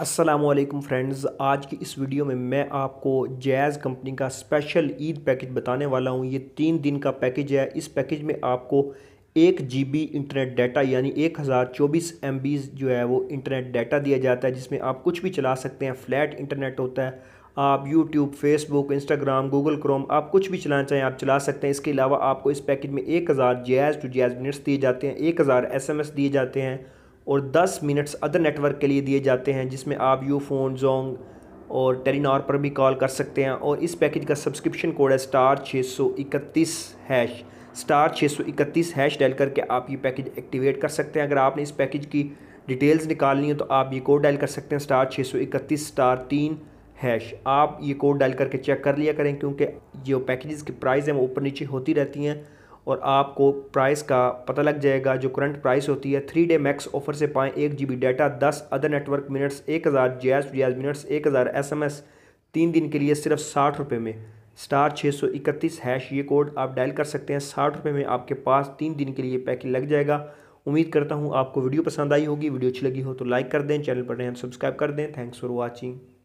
Aslam friends आज की इस वीडियो में मैं आपको जैज़ कंपनी का स्पेशल ईद पैकेज बताने वाला हूँ ये तीन दिन का पैकेज है इस पैकेज में आपको एक जी बी इंटरनेट डाटा यानी एक हज़ार चौबीस एम जो है वो इंटरनेट डाटा दिया जाता है जिसमें आप कुछ भी चला सकते हैं फ्लैट इंटरनेट होता है आप YouTube, Facebook, Instagram, Google Chrome आप कुछ भी चलाना चाहें आप चला सकते हैं इसके अलावा आपको इस पैकेज में एक हज़ार जैज़ टू जैज़ मिनट्स दिए जाते हैं एक हज़ार एस दिए जाते हैं और 10 मिनट्स अदर नेटवर्क के लिए दिए जाते हैं जिसमें आप यू फोन जोंग और टेलीनॉर पर भी कॉल कर सकते हैं और इस पैकेज का सब्सक्रिप्शन कोड है स्टार छः सौ इकतीस हैश स्टार छः सौ इकतीस हैश डायल करके आप ये पैकेज एक्टिवेट कर सकते हैं अगर आपने इस पैकेज की डिटेल्स निकालनी है तो आप ये कोड डायल कर सकते हैं स्टार छः सौ इकतीस स्टार तीन हैश आप ये कोड डायल करके चेक कर लिया करें क्योंकि जो पैकेज की प्राइस हैं वो ऊपर नीचे होती रहती हैं और आपको प्राइस का पता लग जाएगा जो करंट प्राइस होती है थ्री डे मैक्स ऑफर से पाएँ एक जी बी डाटा दस अदर नेटवर्क मिनट्स एक हज़ार जी एस मिनट्स एक हज़ार एस एम एस तीन दिन के लिए सिर्फ साठ रुपये में स्टार छः सौ इकतीस हैश ये कोड आप डायल कर सकते हैं साठ रुपये में आपके पास तीन दिन के लिए पैकेज लग जाएगा उम्मीद करता हूँ आपको वीडियो पसंद आई होगी वीडियो अच्छी लगी हो तो लाइक कर दें चैनल पर रहें सब्सक्राइब तो कर दें थैंक्स फॉर वॉचिंग